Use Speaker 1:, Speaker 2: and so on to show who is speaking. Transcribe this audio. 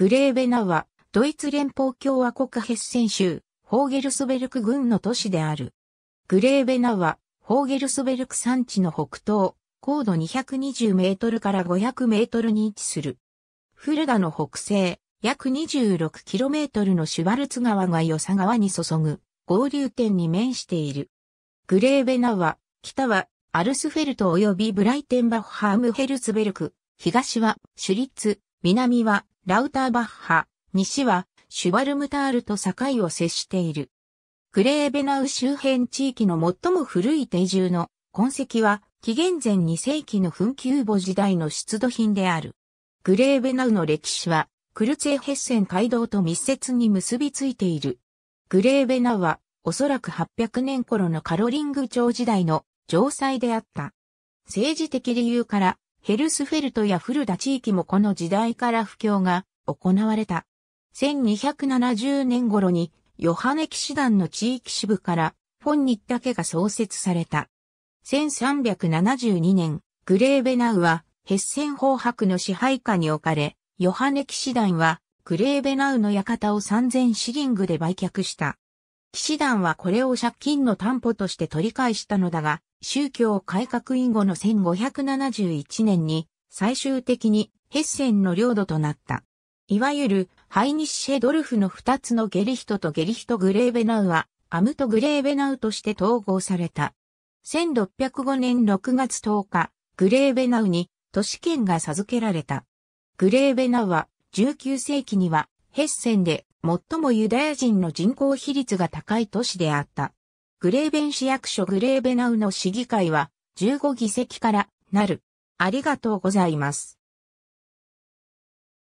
Speaker 1: グレーベナは、ドイツ連邦共和国ヘッセン州、ホーゲルスベルク郡の都市である。グレーベナは、ホーゲルスベルク山地の北東、高度220メートルから500メートルに位置する。フルダの北西、約2 6トルのシュバルツ川が与謝川に注ぐ合流点に面している。グレーベナは、北はアルスフェルト及びブライテンバッハームヘルツベルク、東はシュリッツ、南はラウターバッハ、西はシュバルムタールと境を接している。グレーベナウ周辺地域の最も古い定住の痕跡は紀元前2世紀の墳丘墓時代の出土品である。グレーベナウの歴史はクルツェヘッセン街道と密接に結びついている。グレーベナウはおそらく800年頃のカロリング朝時代の城塞であった。政治的理由からヘルスフェルトやフルダ地域もこの時代から布教が行われた。1270年頃にヨハネ騎士団の地域支部からフォンニッタ家が創設された。1372年、グレーベナウはヘッセン法白の支配下に置かれ、ヨハネ騎士団はグレーベナウの館を3000シリングで売却した。騎士団はこれを借金の担保として取り返したのだが、宗教改革以後の1571年に最終的にヘッセンの領土となった。いわゆるハイニッシェドルフの二つのゲリヒトとゲリヒトグレーベナウはアムトグレーベナウとして統合された。1605年6月10日、グレーベナウに都市圏が授けられた。グレーベナウは19世紀にはヘッセンで最もユダヤ人の人口比率が高い都市であった。グレーベン市役所グレーベナウの市議会は15議席からなる。ありがとうございます。